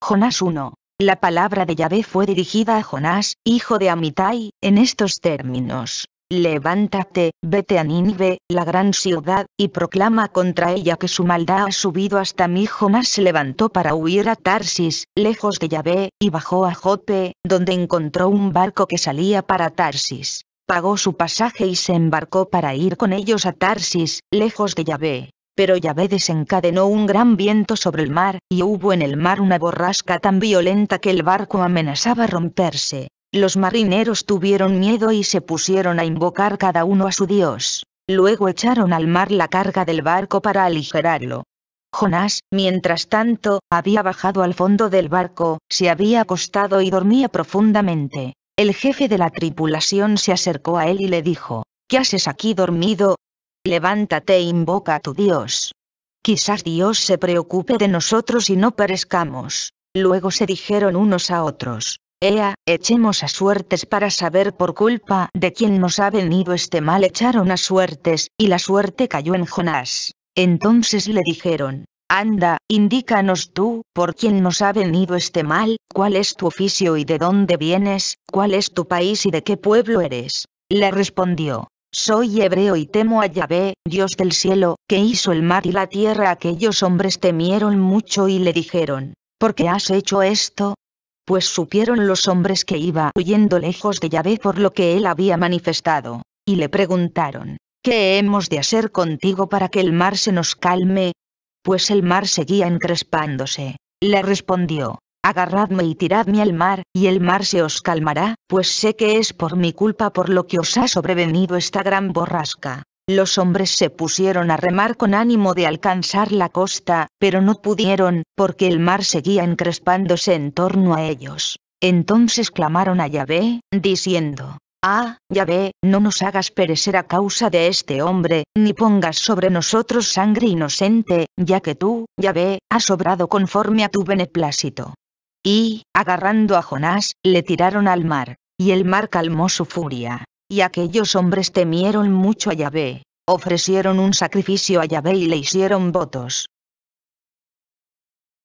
Jonás 1. La palabra de Yahvé fue dirigida a Jonás, hijo de Amitai, en estos términos. Levántate, vete a Nínive, la gran ciudad, y proclama contra ella que su maldad ha subido hasta mí. Jonás se levantó para huir a Tarsis, lejos de Yahvé, y bajó a Jope, donde encontró un barco que salía para Tarsis. Pagó su pasaje y se embarcó para ir con ellos a Tarsis, lejos de Yahvé. Pero Yahvé desencadenó un gran viento sobre el mar, y hubo en el mar una borrasca tan violenta que el barco amenazaba romperse. Los marineros tuvieron miedo y se pusieron a invocar cada uno a su Dios. Luego echaron al mar la carga del barco para aligerarlo. Jonás, mientras tanto, había bajado al fondo del barco, se había acostado y dormía profundamente. El jefe de la tripulación se acercó a él y le dijo, ¿Qué haces aquí dormido, Levántate e invoca a tu Dios. Quizás Dios se preocupe de nosotros y no perezcamos. Luego se dijeron unos a otros, Ea, echemos a suertes para saber por culpa de quién nos ha venido este mal. Echaron a suertes, y la suerte cayó en Jonás. Entonces le dijeron, Anda, indícanos tú, por quién nos ha venido este mal, cuál es tu oficio y de dónde vienes, cuál es tu país y de qué pueblo eres. Le respondió, soy hebreo y temo a Yahvé, Dios del cielo, que hizo el mar y la tierra. Aquellos hombres temieron mucho y le dijeron, ¿por qué has hecho esto? Pues supieron los hombres que iba huyendo lejos de Yahvé por lo que él había manifestado, y le preguntaron, ¿qué hemos de hacer contigo para que el mar se nos calme? Pues el mar seguía encrespándose. Le respondió, agarradme y tiradme al mar, y el mar se os calmará, pues sé que es por mi culpa por lo que os ha sobrevenido esta gran borrasca. Los hombres se pusieron a remar con ánimo de alcanzar la costa, pero no pudieron, porque el mar seguía encrespándose en torno a ellos. Entonces clamaron a Yahvé, diciendo, Ah, Yahvé, no nos hagas perecer a causa de este hombre, ni pongas sobre nosotros sangre inocente, ya que tú, Yahvé, has obrado conforme a tu beneplácito y, agarrando a Jonás, le tiraron al mar, y el mar calmó su furia. Y aquellos hombres temieron mucho a Yahvé, ofrecieron un sacrificio a Yahvé y le hicieron votos.